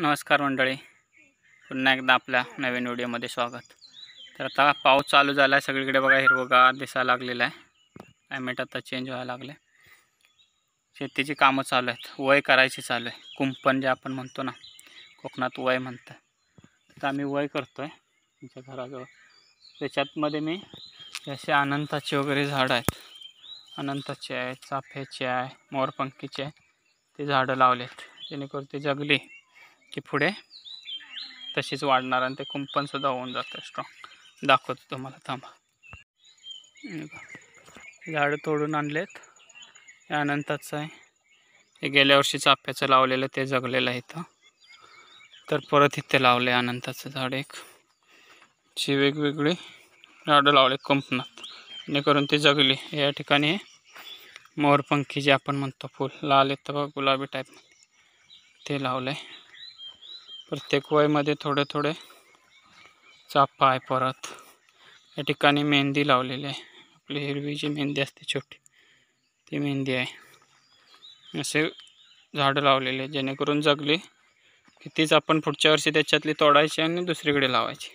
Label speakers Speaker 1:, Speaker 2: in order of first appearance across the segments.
Speaker 1: नमस्कार मंडळी पुन्हा एकदा आपल्या नवीन व्हिडिओमध्ये स्वागत तर आता पाऊस चालू झाला आहे सगळीकडे बघा हिरवगार दिसायला लागलेला आहे क्लायमेट आता चेंज व्हायला लागले शेतीची कामं चालू आहेत वय करायची चालू आहे कुंपण जे आपण म्हणतो ना कोकणात वय म्हणतं तर आम्ही वय करतो आहे आमच्या घराजवळ त्याच्यातमध्ये मी जसे अनंताची वगैरे झाडं आहेत अनंताची आहे चाफ्याचे आहे मोरपंखीचे आहे ते झाडं आहेत जेणेकरून ते जगली की पुढे तशीच वाढणार आणि ते कुंपणसुद्धा होऊन जातं स्ट्रॉंग दाखवतो तुम्हाला थांबा झाडं तोडून आणलेत अनंताचं आहे हे गेल्या वर्षी चाप्याचं लावलेलं ते जगलेलं आहे इथं तर परत इथे लावले अनंताचं झाड एक ची वेगवेगळी झाडं लावले कुंपणात जेणेकरून ती जगली या ठिकाणी मोरपंखी जे आपण म्हणतो फुल लाल येतं बघा गुलाबी टाईप ते लावलं आहे प्रत्येक वयमध्ये थोडे थोडे चाफा आहे परत या ठिकाणी मेहंदी लावलेली आहे आपली हिरवी जी मेहंदी असते छोटी ती मेहंदी आहे असे झाडं लावलेले जेणेकरून जगली की तीच आपण पुढच्या वर्षी त्याच्यातली तोडायची आणि दुसरीकडे लावायची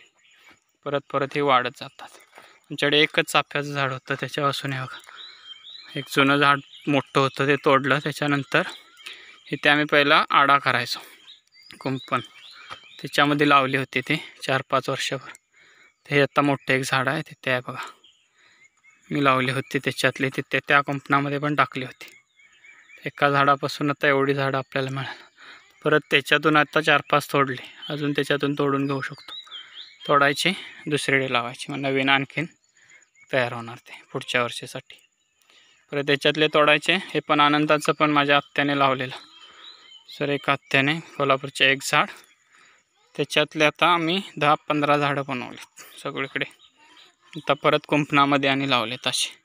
Speaker 1: परत परत हे वाढत जातात आमच्याकडे एकच चाफ्याचं झाड होतं त्याच्यापासून हे बघा एक जुनं झाड मोठं होतं ते तोडलं त्याच्यानंतर इथे आम्ही पहिला आडा करायचो कुंपण त्याच्यामध्ये लावले होते ते चार पाच वर्षावर ते आत्ता मोठं एक झाड आहे ते आहे बघा मी लावले होते त्याच्यातले ते त्या त्या कंपनामध्ये पण टाकले होते एका झाडापासून आता एवढी झाडं आपल्याला मिळालं परत त्याच्यातून आत्ता चार पाच तोडले अजून त्याच्यातून तोडून घेऊ शकतो तोडायचे दुसरीकडे लावायचे मग नवीन आणखीन तयार होणार ते पुढच्या वर्षासाठी परत त्याच्यातले तोडायचे हे पण आनंदाचं पण माझ्या आत्याने लावलेलं सर एका आत्याने कोल्हापूरचे एक झाड त्याच्यातले आता आम्ही दहा पंधरा झाडं बनवलेत सगळीकडे आता परत कुंपणामध्ये आणि लावलेत असे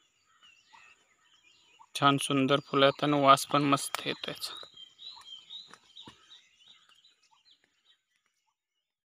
Speaker 1: छान सुंदर फुलं आहेत आणि वास पण मस्त येतो याचा